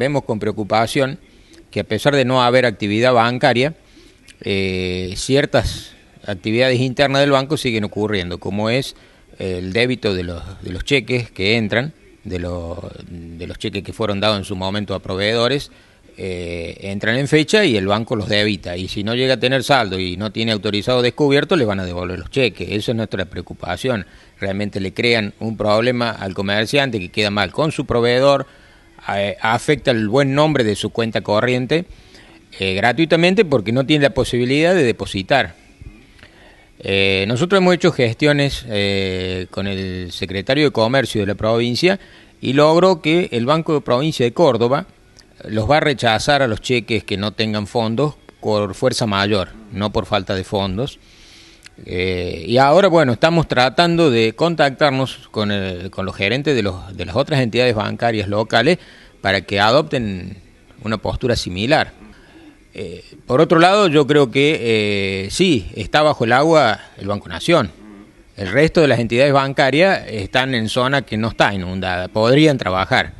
vemos con preocupación que a pesar de no haber actividad bancaria, eh, ciertas actividades internas del banco siguen ocurriendo, como es el débito de los, de los cheques que entran, de, los, cheques que fueron dados en su momento a proveedores, eh, entran en fecha y el banco los debita. Y si no llega a tener saldo y no tiene autorizado descubierto, le van a devolver los cheques. Esa es nuestra preocupación. Realmente le crean un problema al comerciante que queda mal con su proveedor, afecta el buen nombre de su cuenta corriente eh, gratuitamente porque no tiene la posibilidad de depositar. Eh, nosotros hemos hecho gestiones eh, con el secretario de Comercio de la provincia y logró que el Banco de Provincia de Córdoba los va a rechazar a los cheques que no tengan fondos por fuerza mayor, no por falta de fondos. Eh, y ahora, bueno, estamos tratando de contactarnos con, con los gerentes de, los, de las otras entidades bancarias locales para que adopten una postura similar. Eh, por otro lado, yo creo que eh, sí, está bajo el agua el Banco Nación. El resto de las entidades bancarias están en zona que no está inundada, podrían trabajar.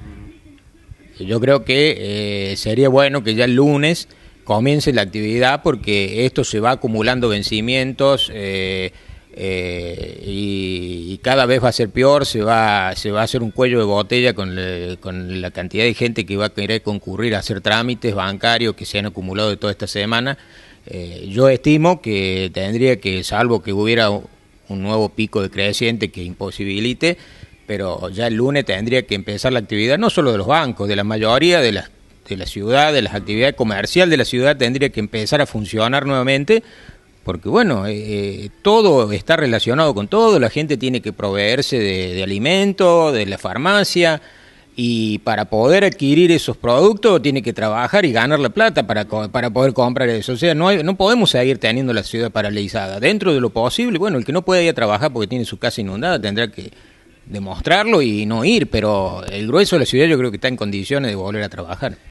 Yo creo que sería bueno que ya el lunes comience la actividad porque esto se va acumulando vencimientos eh, eh, y, cada vez va a ser peor, se va, se va a hacer un cuello de botella con, la cantidad de gente que va a querer concurrir a hacer trámites bancarios que se han acumulado de toda esta semana. Eh, yo estimo que tendría que, salvo que hubiera un nuevo pico de decreciente que imposibilite, pero ya el lunes tendría que empezar la actividad no solo de los bancos, de la mayoría de las de la ciudad, de las actividades comerciales de la ciudad tendría que empezar a funcionar nuevamente, porque bueno, eh, eh, todo está relacionado con todo, la gente tiene que proveerse de, alimentos, alimento, de la farmacia, y para poder adquirir esos productos tiene que trabajar y ganar la plata para, para poder comprar eso. O sea, no, no podemos seguir teniendo la ciudad paralizada. Dentro de lo posible, bueno, el que no puede ir a trabajar porque tiene su casa inundada tendrá que demostrarlo y no ir, pero el grueso de la ciudad yo creo que está en condiciones de volver a trabajar.